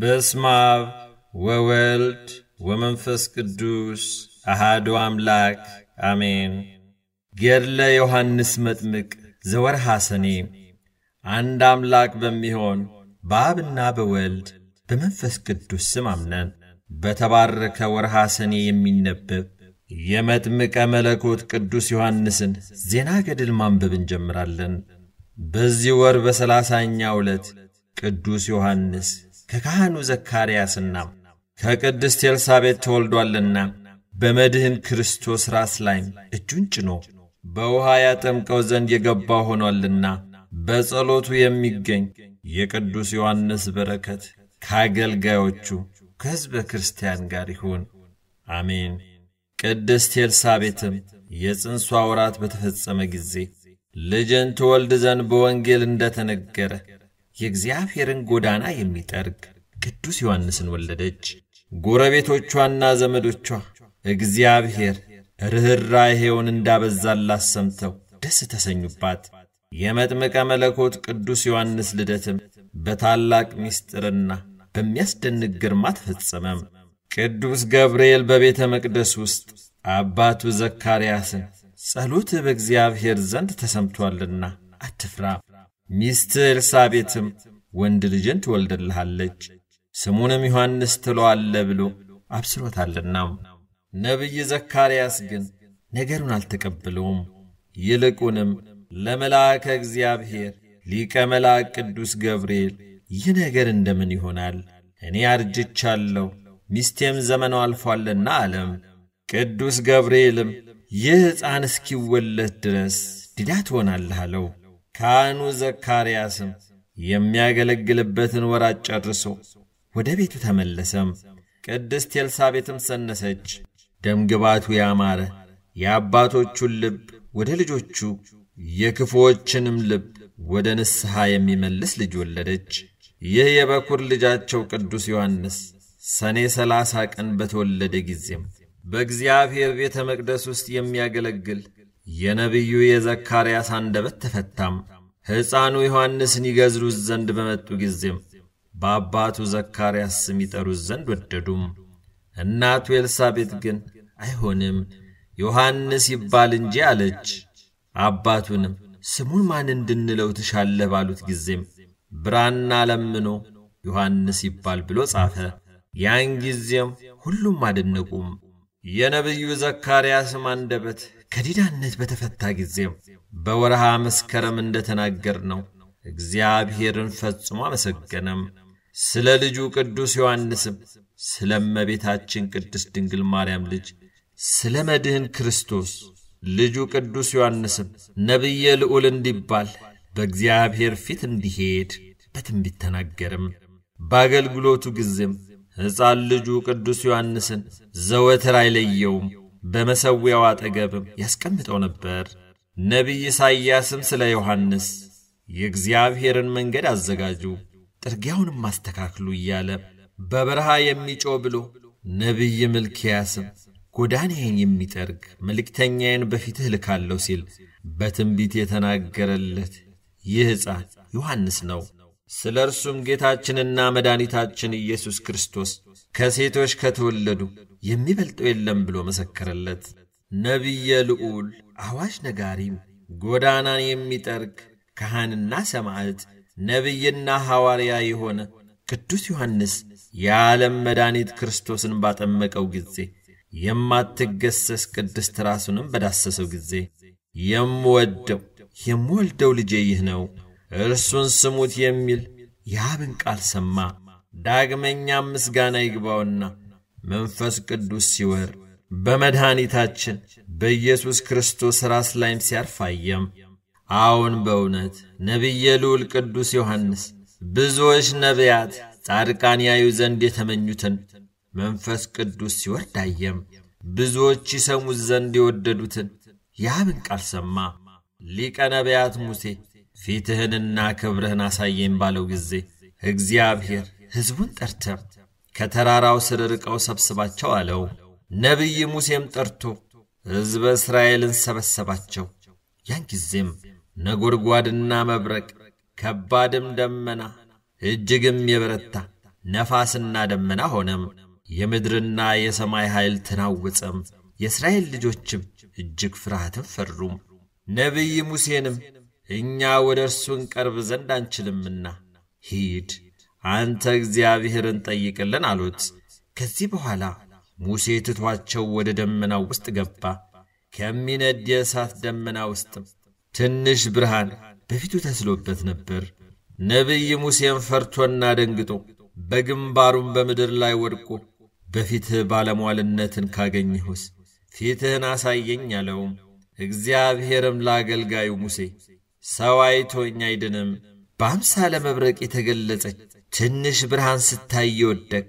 በስመ አብ ወወልድ ወመንፈስ ቅዱስ አሃዱ አምላክ አሜን። ገድለ ዮሐንስ መጥምቅ ዘወርሃ ሰኔ። አንድ አምላክ በሚሆን በአብና በወልድ በመንፈስ ቅዱስ ስም አምነን በተባረከ ወርሃ ሰኔ የሚነበብ የመጥምቀ መለኮት ቅዱስ ዮሐንስን ዜና ገድል ማንበብ እንጀምራለን። በዚህ ወር በሰላሳኛ ዕለት ቅዱስ ዮሐንስ ከካህኑ ዘካርያስና ከቅድስት ኤልሳቤት ተወልዷልና በመድህን ክርስቶስ ራስ ላይ እጁን ጭኖ በውሃ ያጠምቀው ዘንድ የገባ ሆኗልና በጸሎቱ የሚገኝ የቅዱስ ዮሐንስ በረከት ከአገልጋዮቹ ከሕዝበ ክርስቲያን ጋር ይሁን፣ አሜን። ቅድስት ኤልሳቤጥም የጽንሷ ወራት በተፈጸመ ጊዜ ልጅን ትወልድ ዘንድ በወንጌል እንደ ተነገረ የእግዚአብሔርን ጎዳና የሚጠርግ ቅዱስ ዮሐንስን ወለደች። ጎረቤቶቿና ዘመዶቿ እግዚአብሔር ርኅራኄውን እንዳበዛላት ሰምተው ደስ ተሰኙባት። የመጥምቀ መለኮት ቅዱስ ዮሐንስ ልደትም በታላቅ ምስጢርና በሚያስደንቅ ግርማ ተፈጸመም። ቅዱስ ገብርኤል በቤተ መቅደስ ውስጥ አባቱ ዘካርያስን ጸሎት በእግዚአብሔር ዘንድ ተሰምቷልና አትፍራ ሚስትህ ኤልሳቤትም ወንድ ልጅን ትወልድልሃለች ስሙንም ዮሐንስ ትለዋለ ብሎ አብስሮታልና። ነቢይ ዘካርያስ ግን ነገሩን አልተቀበለውም። ይልቁንም ለመልአከ እግዚአብሔር ሊቀ መልአክ ቅዱስ ገብርኤል ይህ ነገር እንደምን ይሆናል? እኔ አርጅቻለሁ፣ ሚስቴም ዘመኗ አልፏልና አለም። ቅዱስ ገብርኤልም ይህ ሕፃን እስኪወለድ ድረስ ድዳ ትሆናለህ አለው። ካህኑ ዘካርያስም የሚያገለግልበትን ወራት ጨርሶ ወደ ቤቱ ተመለሰም። ቅድስት ኤልሳቤጥም ሰነሰች። ደምግባቱ ያማረ የአባቶቹን ልብ ወደ ልጆቹ የክፉዎችንም ልብ ወደ ንስሐ የሚመልስ ልጅ ወለደች። ይህ የበኩር ልጃቸው ቅዱስ ዮሐንስ ሰኔ ሰላሳ ቀን በተወለደ ጊዜም በእግዚአብሔር ቤተ መቅደስ ውስጥ የሚያገለግል የነቢዩ የዘካርያስ አንደበት ተፈታም። ሕፃኑ ዮሐንስን ይገዝሉት ዘንድ በመጡ ጊዜም በአባቱ ዘካርያስ ስም ይጠሩት ዘንድ ወደዱም። እናቱ ኤልሳቤት ግን አይሆንም፣ ዮሐንስ ይባል እንጂ አለች። አባቱንም ስሙን ማን እንድንለው ትሻለህ ባሉት ጊዜም ብራና ለምኖ ዮሐንስ ይባል ብሎ ጻፈ። ያን ጊዜም ሁሉም አደነቁም። የነቢዩ ዘካርያስም አንደበት ከዲዳነት በተፈታ ጊዜም በወርሃ መስከረም እንደተናገር ነው እግዚአብሔርን ፈጽሞ አመሰገነም። ስለ ልጁ ቅዱስ ዮሐንስም ስለ እመቤታችን ቅድስት ድንግል ማርያም ልጅ ስለ መድህን ክርስቶስ ልጁ ቅዱስ ዮሐንስም ነቢየ ልዑል እንዲባል በእግዚአብሔር ፊት እንዲሄድ በትንቢት ተናገርም። በአገልግሎቱ ጊዜም ሕፃን ልጁ ቅዱስ ዮሐንስን ዘወትር አይለየውም። በመሠዊያው አጠገብም ያስቀምጠው ነበር። ነቢይ ኢሳይያስም ስለ ዮሐንስ የእግዚአብሔርን መንገድ አዘጋጁ፣ ጥርጊያውንም አስተካክሉ እያለ በበረሃ የሚጮ ብሎ ነቢይ ምልኪያስም ጎዳኔን የሚጠርግ መልእክተኛዬን በፊትህ ልካለሁ ሲል በትንቢት የተናገረለት ይህ ሕፃን ዮሐንስ ነው። ስለ እርሱም ጌታችንና መድኃኒታችን ኢየሱስ ክርስቶስ ከሴቶች ከተወለዱ የሚበልጠው የለም ብሎ መሰከረለት። ነቢየ ልዑል አዋጅ ነጋሪም፣ ጎዳናን የሚጠርግ ካህንና ሰማዕት፣ ነቢይና ሐዋርያ የሆነ ቅዱስ ዮሐንስ የዓለም መድኃኒት ክርስቶስን ባጠመቀው ጊዜ የማትገሰስ ቅድስት ራሱንም በዳሰሰው ጊዜ የምወደው የምወልደው ልጄ ይህ ነው እርሱን ስሙት የሚል የአብን ቃል ሰማ። ዳግመኛም ምስጋና ይግባውና መንፈስ ቅዱስ ሲወር በመድኃኒታችን በኢየሱስ ክርስቶስ ራስ ላይም ሲያርፋየም አዎን በእውነት ነቢየ ልዑል ቅዱስ ዮሐንስ ብዙዎች ነቢያት፣ ጻድቃን ያዩ ዘንድ የተመኙትን መንፈስ ቅዱስ ሲወርድ አየም። ብዙዎች ይሰሙት ዘንድ የወደዱትን ያብን ቃል ሰማ። ሊቀ ነቢያት ሙሴ ፊትህንና ክብርህን አሳየኝ ባለው ጊዜ እግዚአብሔር ሕዝቡን ጠርተ ከተራራው ስር ርቀው ሰብስባቸው አለው። ነቢይ ሙሴም ጠርቶ ሕዝበ እስራኤልን ሰበሰባቸው። ያን ጊዜም ነጎድጓድና መብረቅ፣ ከባድም ደመና፣ እጅግም የበረታ ነፋስና ደመና ሆነም። የምድርና የሰማይ ኃይል ተናወጸም። የእስራኤል ልጆችም እጅግ ፍርሃትን ፈሩም። ነቢይ ሙሴንም እኛ ወደ እርሱ እንቀርብ ዘንድ አንችልምና ሂድ አንተ እግዚአብሔርን ጠይቅልን አሉት። ከዚህ በኋላ ሙሴ ትቷቸው ወደ ደመናው ውስጥ ገባ። ከሚነድ የእሳት ደመና ውስጥም ትንሽ ብርሃን በፊቱ ተስሎበት ነበር። ነቢይ ሙሴን ፈርቶና ደንግጦ በግንባሩም በምድር ላይ ወድቆ በፊትህ ባለሟልነትን ካገኘሁስ ፊትህን አሳየኝ አለውም። እግዚአብሔርም ለአገልጋዩ ሙሴ ሰው አይቶኝ አይድንም፣ በአምሳለ መብረቅ የተገለጸች ትንሽ ብርሃን ስታይ ወደቅ፣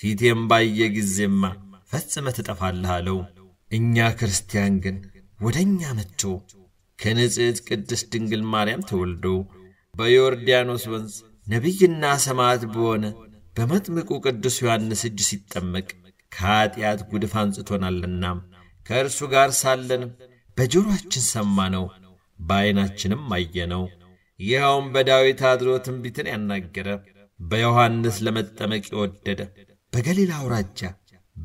ፊቴም ባየ ጊዜማ ፈጽመ ትጠፋልህ አለው። እኛ ክርስቲያን ግን ወደ እኛ መጥቶ ከንጽሕት ቅድስት ድንግል ማርያም ተወልዶ በዮርዳኖስ ወንዝ ነቢይና ሰማዕት በሆነ በመጥምቁ ቅዱስ ዮሐንስ እጅ ሲጠመቅ ከኀጢአት ጉድፍ አንጽቶናልና ከእርሱ ጋር ሳለንም በጆሮአችን ሰማነው፣ በዐይናችንም አየነው። ይኸውም በዳዊት አድሮ ትንቢትን ያናገረ በዮሐንስ ለመጠመቅ የወደደ በገሊላ አውራጃ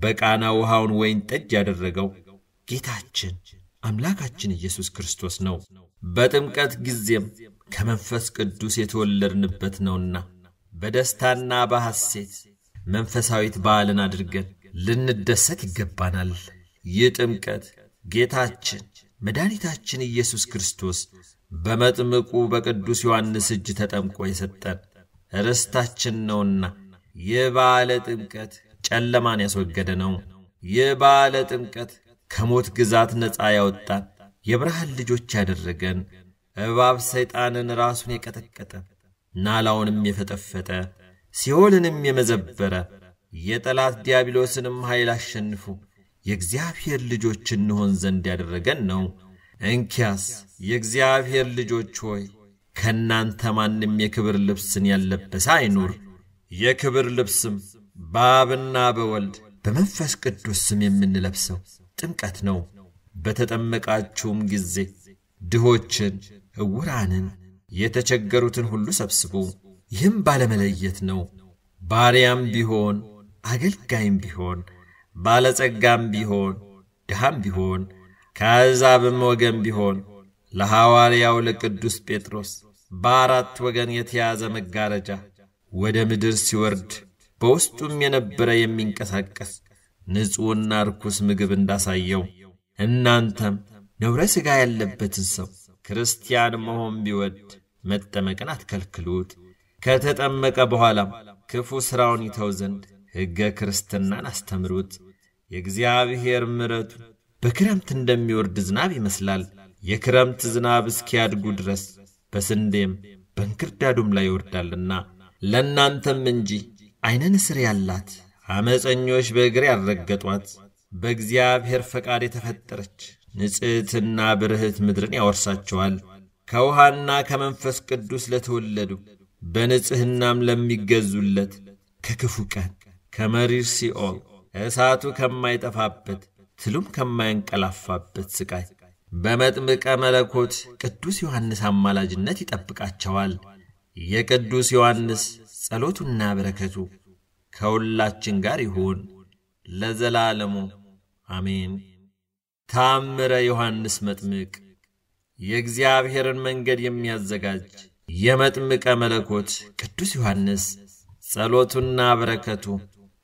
በቃና ውሃውን ወይን ጠጅ ያደረገው ጌታችን አምላካችን ኢየሱስ ክርስቶስ ነው። በጥምቀት ጊዜም ከመንፈስ ቅዱስ የተወለድንበት ነውና በደስታና በሐሴት መንፈሳዊት በዓልን አድርገን ልንደሰት ይገባናል። ይህ ጥምቀት ጌታችን መድኃኒታችን ኢየሱስ ክርስቶስ በመጥምቁ በቅዱስ ዮሐንስ እጅ ተጠምቆ የሰጠን ርስታችን ነውና የባለ ጥምቀት ጨለማን ያስወገደ ነው። የባለ ጥምቀት ከሞት ግዛት ነፃ ያወጣን የብርሃን ልጆች ያደረገን እባብ ሰይጣንን ራሱን የቀጠቀጠ ናላውንም የፈጠፈጠ ሲኦልንም የመዘበረ የጠላት ዲያብሎስንም ኃይል አሸንፉ የእግዚአብሔር ልጆች እንሆን ዘንድ ያደረገን ነው። እንኪያስ የእግዚአብሔር ልጆች ሆይ ከእናንተ ማንም የክብር ልብስን ያለበሰ አይኑር። የክብር ልብስም በአብና በወልድ በመንፈስ ቅዱስ ስም የምንለብሰው ጥምቀት ነው። በተጠመቃችሁም ጊዜ ድሆችን፣ ዕውራንን፣ የተቸገሩትን ሁሉ ሰብስቡ። ይህም ባለመለየት ነው። ባሪያም ቢሆን አገልጋይም ቢሆን ባለጸጋም ቢሆን ድሃም ቢሆን ከአሕዛብም ወገን ቢሆን ለሐዋርያው ለቅዱስ ጴጥሮስ በአራት ወገን የተያዘ መጋረጃ ወደ ምድር ሲወርድ በውስጡም የነበረ የሚንቀሳቀስ ንጹሕና ርኩስ ምግብ እንዳሳየው እናንተም ነውረ ሥጋ ያለበትን ሰው ክርስቲያን መሆን ቢወድ መጠመቅን አትከልክሉት። ከተጠመቀ በኋላም ክፉ ሥራውን ይተው ዘንድ ሕገ ክርስትናን አስተምሩት። የእግዚአብሔር ምረቱ በክረምት እንደሚወርድ ዝናብ ይመስላል። የክረምት ዝናብ እስኪያድጉ ድረስ በስንዴም በእንክርዳዱም ላይ ይወርዳልና ለእናንተም እንጂ ዐይነን ስር ያላት ዐመፀኞች በእግር ያረገጧት በእግዚአብሔር ፈቃድ የተፈጠረች ንጽሕትና ብርህት ምድርን ያወርሳቸዋል። ከውሃና ከመንፈስ ቅዱስ ለተወለዱ በንጽሕናም ለሚገዙለት ከክፉ ቀን ከመሪር ሲኦል እሳቱ ከማይጠፋበት ትሉም ከማያንቀላፋበት ሥቃይ በመጥምቀ መለኮት ቅዱስ ዮሐንስ አማላጅነት ይጠብቃቸዋል። የቅዱስ ዮሐንስ ጸሎቱና በረከቱ ከሁላችን ጋር ይሁን ለዘላለሙ አሜን። ታምረ ዮሐንስ መጥምቅ የእግዚአብሔርን መንገድ የሚያዘጋጅ የመጥምቀ መለኮት ቅዱስ ዮሐንስ ጸሎቱና በረከቱ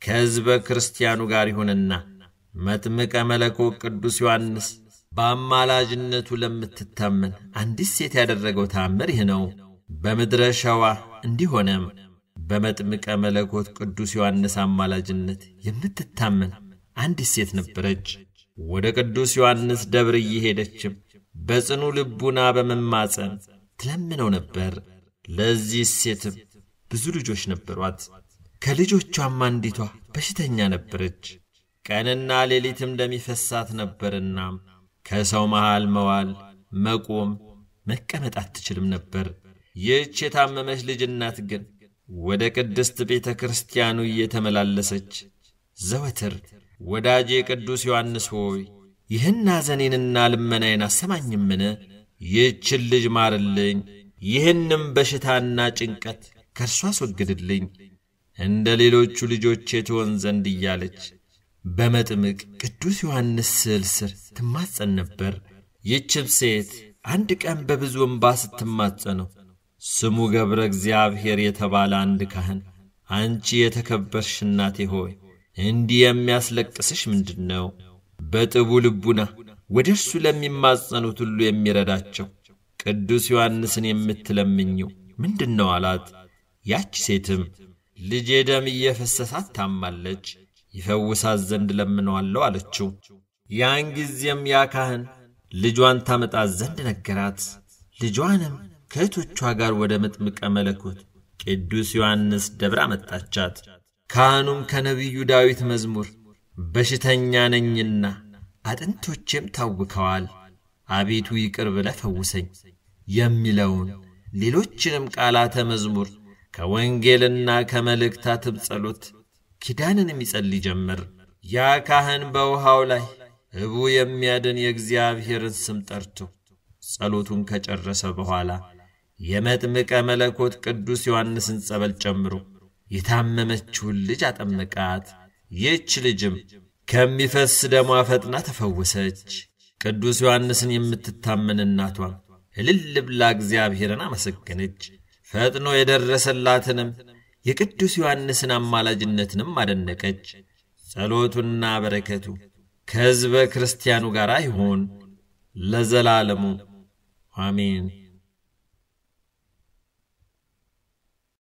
ከሕዝበ ክርስቲያኑ ጋር ይሁንና መጥምቀ መለኮት ቅዱስ ዮሐንስ በአማላጅነቱ ለምትታመን አንዲት ሴት ያደረገው ተአምር ይህ ነው። በምድረ ሸዋ እንዲሆነም በመጥምቀ መለኮት ቅዱስ ዮሐንስ አማላጅነት የምትታመን አንዲት ሴት ነበረች። ወደ ቅዱስ ዮሐንስ ደብር እየሄደችም በጽኑ ልቡና በመማፀን ትለምነው ነበር። ለዚህ ሴትም ብዙ ልጆች ነበሯት። ከልጆቿም አንዲቷ በሽተኛ ነበረች። ቀንና ሌሊትም እንደሚፈሳት ይፈሳት ነበርና ከሰው መሃል መዋል፣ መቆም፣ መቀመጥ አትችልም ነበር። ይህች የታመመች ልጅ እናት ግን ወደ ቅድስት ቤተ ክርስቲያኑ እየተመላለሰች ዘወትር ወዳጄ ቅዱስ ዮሐንስ ሆይ ይህን አዘኔንና ልመናዬን አሰማኝምን? ይህችን ልጅ ማርልኝ፣ ይህንም በሽታና ጭንቀት ከእርሷ አስወግድልኝ፣ እንደ ሌሎቹ ልጆቼ ትሆን ዘንድ እያለች በመጥምቅ ቅዱስ ዮሐንስ ስዕል ስር ትማጸን ነበር። ይችም ሴት አንድ ቀን በብዙ እምባ ስትማጸነው ስሙ ገብረ እግዚአብሔር የተባለ አንድ ካህን አንቺ የተከበርሽ እናቴ ሆይ እንዲህ የሚያስለቅስሽ ምንድን ነው? በጥቡ ልቡና ወደ እርሱ ለሚማጸኑት ሁሉ የሚረዳቸው ቅዱስ ዮሐንስን የምትለምኘው ምንድን ነው አላት። ያች ሴትም ልጄ ደም እየፈሰሳት ታማለች ይፈውሳት ዘንድ ለምነዋለሁ አለችው። ያን ጊዜም ያ ካህን ልጇን ታመጣት ዘንድ ነገራት። ልጇንም ከእህቶቿ ጋር ወደ መጥምቀ መለኮት ቅዱስ ዮሐንስ ደብር አመጣቻት። ካህኑም ከነቢዩ ዳዊት መዝሙር በሽተኛ ነኝና አጥንቶቼም ታውከዋል፣ አቤቱ ይቅር ብለህ ፈውሰኝ የሚለውን ሌሎችንም ቃላተ መዝሙር ከወንጌልና ከመልእክታትም ጸሎት ኪዳንን ይጸልይ ጀመር። ያ ካህን በውሃው ላይ እቡ የሚያድን የእግዚአብሔርን ስም ጠርቶ ጸሎቱን ከጨረሰ በኋላ የመጥምቀ መለኮት ቅዱስ ዮሐንስን ጸበል ጨምሮ የታመመችውን ልጅ አጠመቃት። ይህች ልጅም ከሚፈስ ደሟ ፈጥና ተፈወሰች። ቅዱስ ዮሐንስን የምትታመን እናቷም እልል ብላ እግዚአብሔርን አመሰገነች። ፈጥኖ የደረሰላትንም የቅዱስ ዮሐንስን አማላጅነትንም አደነቀች። ጸሎቱና በረከቱ ከሕዝበ ክርስቲያኑ ጋር ይሆን ለዘላለሙ አሜን።